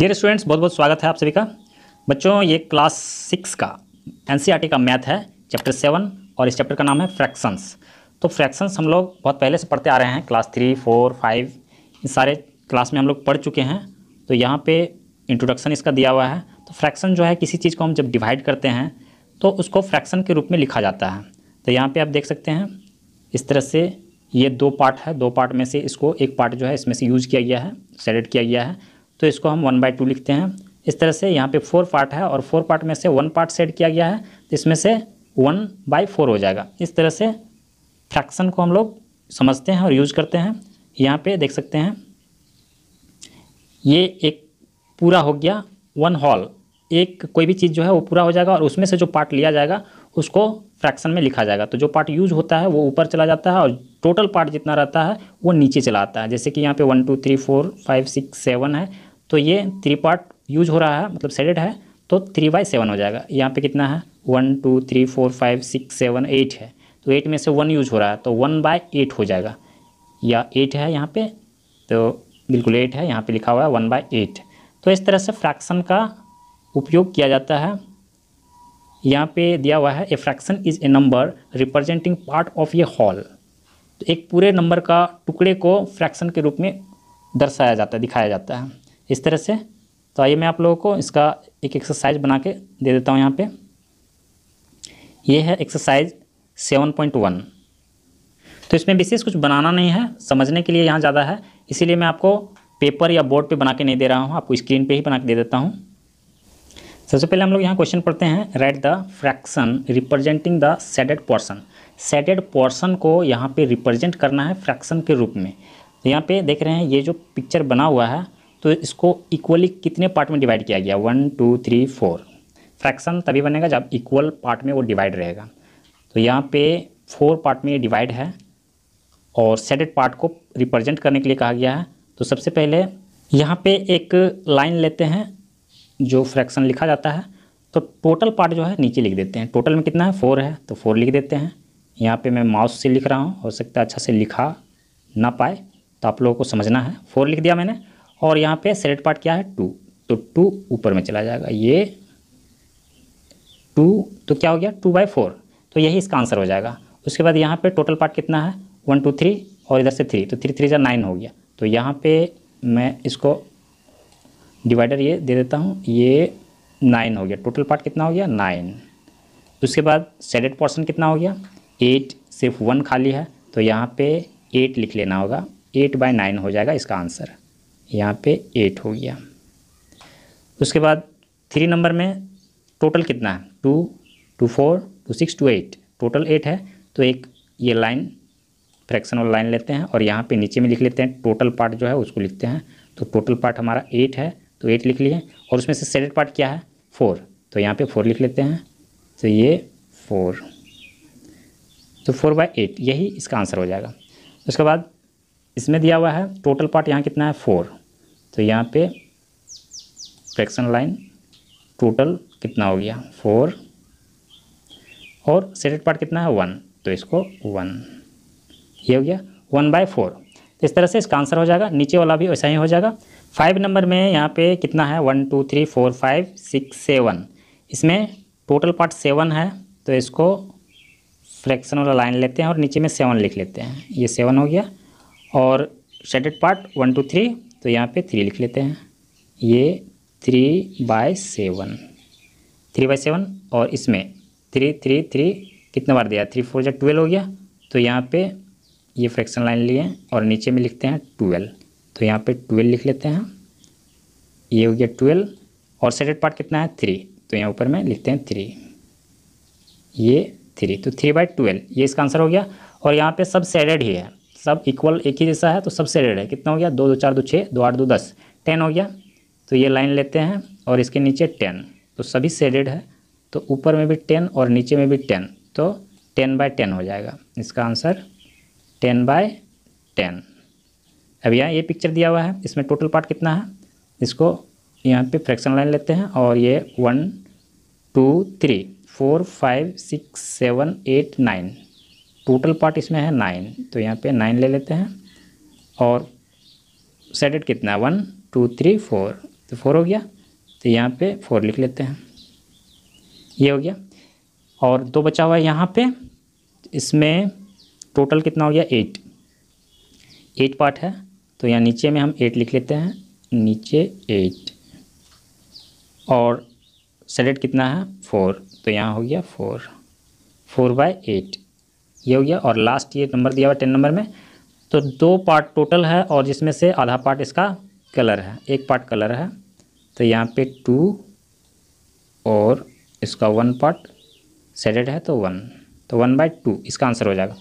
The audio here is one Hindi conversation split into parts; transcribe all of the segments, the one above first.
डियर स्टूडेंट्स बहुत बहुत स्वागत है आप सभी का बच्चों ये क्लास सिक्स का एन e का मैथ है चैप्टर सेवन और इस चैप्टर का नाम है फ्रैक्शंस तो फ्रैक्शंस हम लोग बहुत पहले से पढ़ते आ रहे हैं क्लास थ्री फोर फाइव इन सारे क्लास में हम लोग पढ़ चुके हैं तो यहाँ पे इंट्रोडक्शन इसका दिया हुआ है तो फ्रैक्शन जो है किसी चीज़ को हम जब डिवाइड करते हैं तो उसको फ्रैक्शन के रूप में लिखा जाता है तो यहाँ पर आप देख सकते हैं इस तरह से ये दो पार्ट है दो पार्ट में से इसको एक पार्ट जो है इसमें से यूज किया गया है सेलेक्ट किया गया है तो इसको हम वन बाई टू लिखते हैं इस तरह से यहाँ पे फोर पार्ट है और फोर पार्ट में से वन पार्ट सेट किया गया है तो इसमें से वन बाई फोर हो जाएगा इस तरह से फ्रैक्शन को हम लोग समझते हैं और यूज करते हैं यहाँ पे देख सकते हैं ये एक पूरा हो गया वन हॉल एक कोई भी चीज़ जो है वो पूरा हो जाएगा और उसमें से जो पार्ट लिया जाएगा उसको फ्रैक्शन में लिखा जाएगा तो जो पार्ट यूज होता है वो ऊपर चला जाता है और टोटल पार्ट जितना रहता है वो नीचे चला आता है जैसे कि यहाँ पे one two three four five six seven है तो ये थ्री पार्ट यूज हो रहा है मतलब सेडेड है तो थ्री बाई सेवन हो जाएगा यहाँ पे कितना है one two three four five six seven eight है तो एट में से वन यूज हो रहा है तो वन बाय एट हो जाएगा या एट है यहाँ पे तो बिल्कुल एट है यहाँ पे लिखा हुआ है वन बाय एट तो इस तरह से फ्रैक्शन का उपयोग किया जाता है यहाँ पे दिया हुआ है a fraction is a number representing part of a whole तो एक पूरे नंबर का टुकड़े को फ्रैक्शन के रूप में दर्शाया जाता है दिखाया जाता है इस तरह से तो आइए मैं आप लोगों को इसका एक एक्सरसाइज बना के दे देता हूँ यहाँ पे ये है एक्सरसाइज सेवन पॉइंट वन तो इसमें विशेष कुछ बनाना नहीं है समझने के लिए यहाँ ज़्यादा है इसीलिए मैं आपको पेपर या बोर्ड पे बना के नहीं दे रहा हूँ आपको स्क्रीन पे ही बना के दे देता हूँ सबसे पहले हम लोग यहाँ क्वेश्चन पढ़ते हैं write the fraction representing the shaded portion shaded portion को यहाँ पे रिप्रेजेंट करना है फ्रैक्शन के रूप में तो यहाँ पे देख रहे हैं ये जो पिक्चर बना हुआ है तो इसको इक्वली कितने पार्ट में डिवाइड किया गया one two three four fraction तभी बनेगा जब इक्वल पार्ट में वो डिवाइड रहेगा तो यहाँ पे फोर पार्ट में ये डिवाइड है और सेडेड पार्ट को रिप्रेजेंट करने के लिए कहा गया है तो सबसे पहले यहाँ पे एक लाइन लेते हैं जो फ्रैक्शन लिखा जाता है तो टोटल पार्ट जो है नीचे लिख देते हैं टोटल में कितना है फोर है तो फोर लिख देते हैं यहाँ पे मैं माउस से लिख रहा हूँ हो सकता है अच्छा से लिखा ना पाए तो आप लोगों को समझना है फोर लिख दिया मैंने और यहाँ पे सेलेक्ट पार्ट क्या है टू तो टू ऊपर में चला जाएगा ये टू तो क्या हो गया टू बाई फोर तो यही इसका आंसर हो जाएगा उसके बाद यहाँ पे टोटल पार्ट कितना है वन टू थ्री और इधर से थ्री तो थ्री थ्री जो नाइन हो गया तो यहाँ पे मैं इसको डिवाइडर ये दे देता हूँ ये नाइन हो गया टोटल पार्ट कितना हो गया नाइन उसके बाद सेडेड पोर्सन कितना हो गया एट सिर्फ वन खाली है तो यहाँ पे एट लिख लेना होगा एट बाय नाइन हो जाएगा इसका आंसर यहाँ पे एट हो गया उसके बाद थ्री नंबर में टोटल कितना है two two four two six two eight total eight है तो एक ये लाइन फ्रैक्शन वाला लाइन लेते हैं और यहाँ पे नीचे में लिख लेते हैं टोटल पार्ट जो है उसको लिखते हैं तो टोटल पार्ट हमारा एट है तो एट लिख लिए और उसमें से सेडेड पार्ट क्या है फोर तो यहाँ पे फोर लिख लेते हैं तो ये फोर तो फोर बाई एट यही इसका आंसर हो जाएगा उसके बाद इसमें दिया हुआ है टोटल पार्ट यहाँ कितना है फोर तो यहाँ पे फ्रैक्शन लाइन टोटल कितना हो गया फोर और सेटेड पार्ट कितना है वन तो इसको वन ये हो गया वन बाय फोर इस तरह से इसका आंसर हो जाएगा नीचे वाला भी वैसा ही हो जाएगा फाइव नंबर में यहाँ पे कितना है one two three four five six seven इसमें टोटल पार्ट सेवन है तो इसको फ्रैक्शन वाला लाइन लेते हैं और नीचे में सेवन लिख लेते हैं ये सेवन हो गया और shaded part one two three तो यहाँ पे थ्री लिख लेते हैं ये three by seven three by seven और इसमें थ्री थ्री थ्री कितने बार दिया थ्री फोर जब ट्वेल्व हो गया तो यहाँ पे ये फ्रैक्शन लाइन लिए और नीचे में लिखते हैं ट्वेल्व तो यहाँ पे ट्वेल्व लिख लेते हैं ये हो गया ट्वेल्व और सेटेड पार्ट कितना है थ्री तो यहाँ ऊपर में लिखते हैं थ्री ये थ्री तो थ्री बाई ट्वेल्व ये इसका आंसर हो गया और यहाँ पे सब सेडेड ही है सब इक्वल एक ही जैसा है तो सबसे रेड है कितना हो गया दो दो चार दो छः दो आठ दो दस टेन हो गया तो ये लाइन लेते हैं और इसके नीचे टेन तो सभी सेडेड है तो ऊपर में भी टेन और नीचे में भी टेन तो टेन बाय टेन हो जाएगा इसका आंसर टेन बाय टेन अब यहाँ ये पिक्चर दिया हुआ है इसमें टोटल पार्ट कितना है इसको यहाँ पे फ्रैक्शन लाइन लेते हैं और ये one two three four five six seven eight nine total part इसमें है नाइन तो यहाँ पे नाइन ले लेते हैं और सेडेड कितना वन टू थ्री फोर तो फोर हो गया तो यहाँ पे फोर लिख लेते हैं ये हो गया और दो बचा हुआ है यहाँ पे इसमें टोटल कितना हो गया एट एट पार्ट है तो यहाँ नीचे में हम एट लिख लेते हैं नीचे एट और सेडेड कितना है फोर तो यहाँ हो गया फोर फोर बाय एट ये हो गया और लास्ट ये नंबर दिया हुआ टेन नंबर में तो दो पार्ट टोटल है और जिसमें से आधा पार्ट इसका कलर है एक पार्ट कलर है तो यहाँ पे टू और इसका वन पार्ट सेडेड है तो वन तो वन बाई टू इसका आंसर हो जाएगा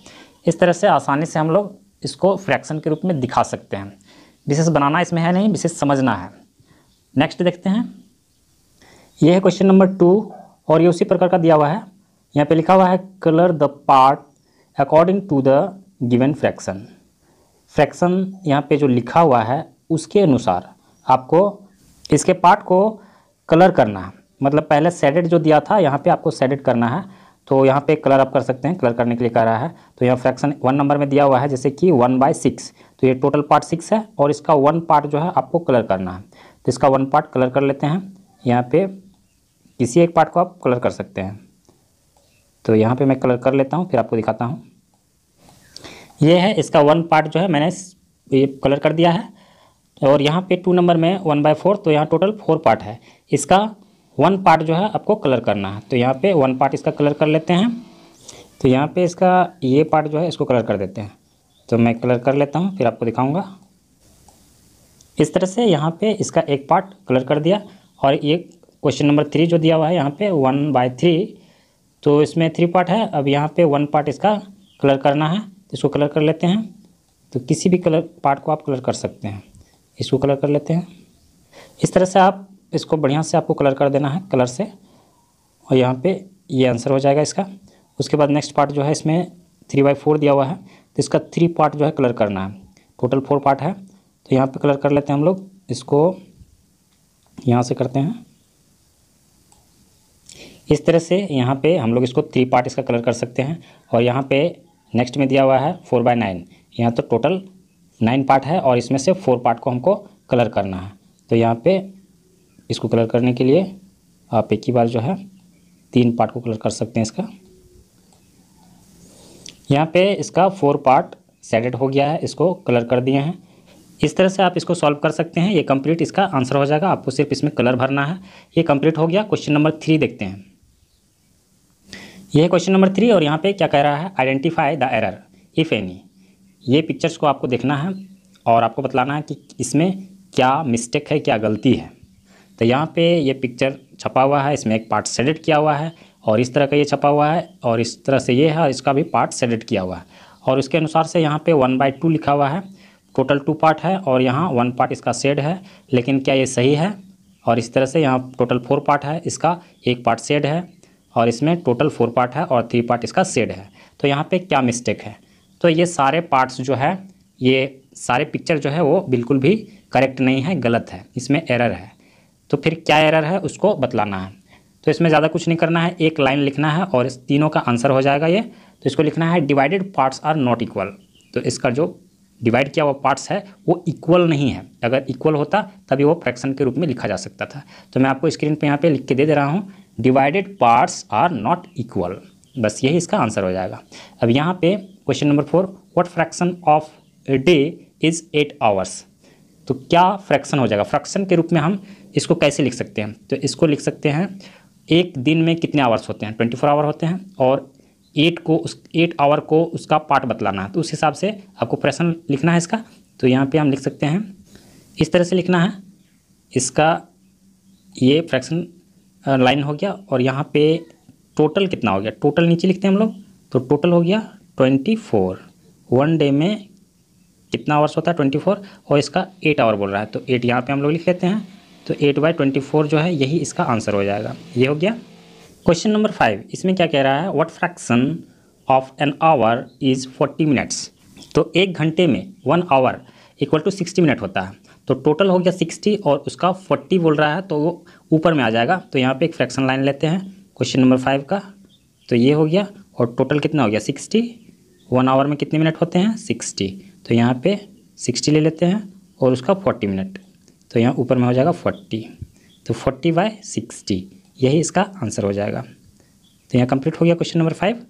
इस तरह से आसानी से हम लोग इसको फ्रैक्शन के रूप में दिखा सकते हैं विशेष बनाना इसमें है नहीं विशेष समझना है नेक्स्ट देखते हैं यह है क्वेश्चन नंबर टू और ये उसी प्रकार का दिया हुआ है यहाँ पे लिखा हुआ है colour the part according to the given fraction fraction यहाँ पे जो लिखा हुआ है उसके अनुसार आपको इसके पार्ट को कलर करना है मतलब पहले सेडेड जो दिया था यहाँ पे आपको सेडेड करना है तो यहाँ पे कलर आप कर सकते हैं कलर करने के लिए कह रहा है तो यहाँ फ्रैक्शन वन नंबर में दिया हुआ है जैसे कि वन बाय सिक्स तो ये टोटल पार्ट सिक्स है और इसका वन पार्ट जो है आपको कलर करना है तो इसका वन पार्ट कलर कर लेते हैं यहाँ पे किसी एक पार्ट को आप कलर कर सकते हैं तो यहाँ पे मैं कलर कर लेता हूँ फिर आपको दिखाता हूँ ये है इसका वन पार्ट जो है मैंने ये कलर कर दिया है और यहाँ पे टू नंबर में वन बाय फोर तो यहाँ टोटल फोर पार्ट है इसका वन पार्ट जो है आपको कलर करना है तो यहाँ पे वन पार्ट इसका कलर कर लेते हैं तो यहाँ पे इसका ये पार्ट जो है इसको कलर कर देते हैं तो मैं कलर कर लेता हूँ फिर आपको दिखाऊँगा इस तरह से यहाँ पर इसका एक पार्ट कलर कर दिया और ये क्वेश्चन नंबर थ्री जो दिया हुआ है यहाँ पर वन बाय थ्री तो इसमें थ्री पार्ट है अब यहाँ पे वन पार्ट इसका कलर करना है इसको कलर कर लेते हैं तो किसी भी कलर पार्ट को आप कलर कर सकते हैं इसको कलर कर लेते हैं इस तरह से आप इसको बढ़िया से आपको कलर कर देना है कलर से और यहाँ पे ये आंसर हो जाएगा इसका उसके बाद नेक्स्ट पार्ट जो है इसमें थ्री बाई फोर दिया हुआ है तो इसका थ्री पार्ट जो है कलर करना है टोटल फोर पार्ट है तो यहाँ पे कलर कर लेते हैं हम लोग इसको यहाँ से करते हैं इस तरह से यहाँ पे हम लोग इसको थ्री पार्ट इसका कलर कर सकते हैं और यहाँ पे नेक्स्ट में दिया हुआ है फोर बाय नाइन यहाँ तो टोटल नाइन पार्ट है और इसमें से फोर पार्ट को हमको कलर करना है तो यहाँ पे इसको कलर करने के लिए आप एक ही बार जो है तीन पार्ट को कलर कर सकते हैं इसका यहाँ पे इसका फोर पार्ट सेडेड हो गया है इसको कलर कर दिए हैं इस तरह से आप इसको सॉल्व कर सकते हैं ये कंप्लीट इसका आंसर हो जाएगा आपको सिर्फ इसमें कलर भरना है ये कंप्लीट हो गया क्वेश्चन नंबर थ्री देखते हैं ये क्वेश्चन नंबर थ्री और यहाँ पे क्या कह रहा है identify the error if any ये पिक्चर्स को आपको देखना है और आपको बतलाना है कि इसमें क्या मिस्टेक है क्या गलती है तो यहाँ पे ये पिक्चर छपा हुआ है इसमें एक पार्ट सेडेट किया हुआ है और इस तरह का ये छपा हुआ है और इस तरह से ये है और इसका भी पार्ट सेडेट किया हुआ है और उसके अनुसार से यहाँ पर वन बाई टू लिखा हुआ है टोटल टू पार्ट है और यहाँ वन पार्ट इसका सेड है लेकिन क्या ये सही है और इस तरह से यहाँ टोटल फोर पार्ट है इसका एक पार्ट सेड है और इसमें टोटल फोर पार्ट है और थ्री पार्ट इसका सेड है तो यहाँ पे क्या मिस्टेक है तो ये सारे पार्ट्स जो है ये सारे पिक्चर जो है वो बिल्कुल भी करेक्ट नहीं है गलत है इसमें एरर है तो फिर क्या एरर है उसको बतलाना है तो इसमें ज़्यादा कुछ नहीं करना है एक लाइन लिखना है और इस तीनों का आंसर हो जाएगा ये तो इसको लिखना है divided parts are not equal तो इसका जो डिवाइड किया हुआ पार्ट्स है वो इक्वल नहीं है अगर इक्वल होता तभी वो फ्रैक्शन के रूप में लिखा जा सकता था तो मैं आपको स्क्रीन पर यहाँ पर लिख के दे दे रहा हूँ divided parts are not equal बस यही इसका आंसर हो जाएगा अब यहाँ पे question number four what fraction of a day is eight hours तो क्या फ्रैक्शन हो जाएगा फ्रैक्शन के रूप में हम इसको कैसे लिख सकते हैं तो इसको लिख सकते हैं एक दिन में कितने आवर्स होते हैं ट्वेंटी फोर आवर होते हैं और एट को उस एट आवर को उसका पार्ट बतलाना है तो उस हिसाब से आपको प्रश्न लिखना है इसका तो यहाँ पे हम लिख सकते हैं इस तरह से लिखना है इसका ये फ्रैक्शन लाइन हो गया और यहाँ पे टोटल कितना हो गया टोटल नीचे लिखते हैं हम लोग तो टोटल हो गया ट्वेंटी फोर वन डे में कितना आवर्स होता है ट्वेंटी फोर और इसका एट आवर बोल रहा है तो एट यहाँ पे हम लोग लिख लेते हैं तो एट बाई ट्वेंटी फोर जो है यही इसका आंसर हो जाएगा ये हो गया क्वेश्चन नंबर फाइव इसमें क्या कह रहा है what fraction of an hour is forty minutes तो एक घंटे में one hour equal to sixty minute होता है तो टोटल हो गया सिक्सटी और उसका फोर्टी बोल रहा है तो वो ऊपर में आ जाएगा तो यहाँ पे एक फ्रैक्शन लाइन लेते हैं क्वेश्चन नंबर फाइव का तो ये हो गया और टोटल कितना हो गया सिक्सटी वन आवर में कितने मिनट होते हैं सिक्सटी तो यहाँ पे सिक्सटी ले लेते हैं और उसका फोर्टी मिनट तो यहाँ ऊपर में हो जाएगा फोर्टी तो फोर्टी बाय सिक्सटी यही इसका आंसर हो जाएगा तो यहाँ कंप्लीट हो गया क्वेश्चन नंबर फाइव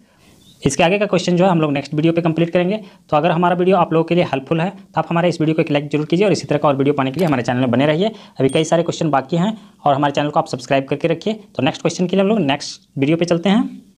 इसके आगे का क्वेश्चन जो है हम लोग नेक्स्ट वीडियो पे कंप्लीट करेंगे तो अगर हमारा वीडियो आप लोगों के लिए हेल्पफुल है तो आप हमारे इस वीडियो को एक लाइक जरूर कीजिए और इसी तरह का और वीडियो पाने के लिए हमारे चैनल में बने रहिए अभी कई सारे क्वेश्चन बाकी हैं और हमारे चैनल को आप सब्सक्राइब करके रखिए तो नेक्स्ट क्वेश्चन के लिए हम लोग नेक्स्ट वीडियो पर चलते हैं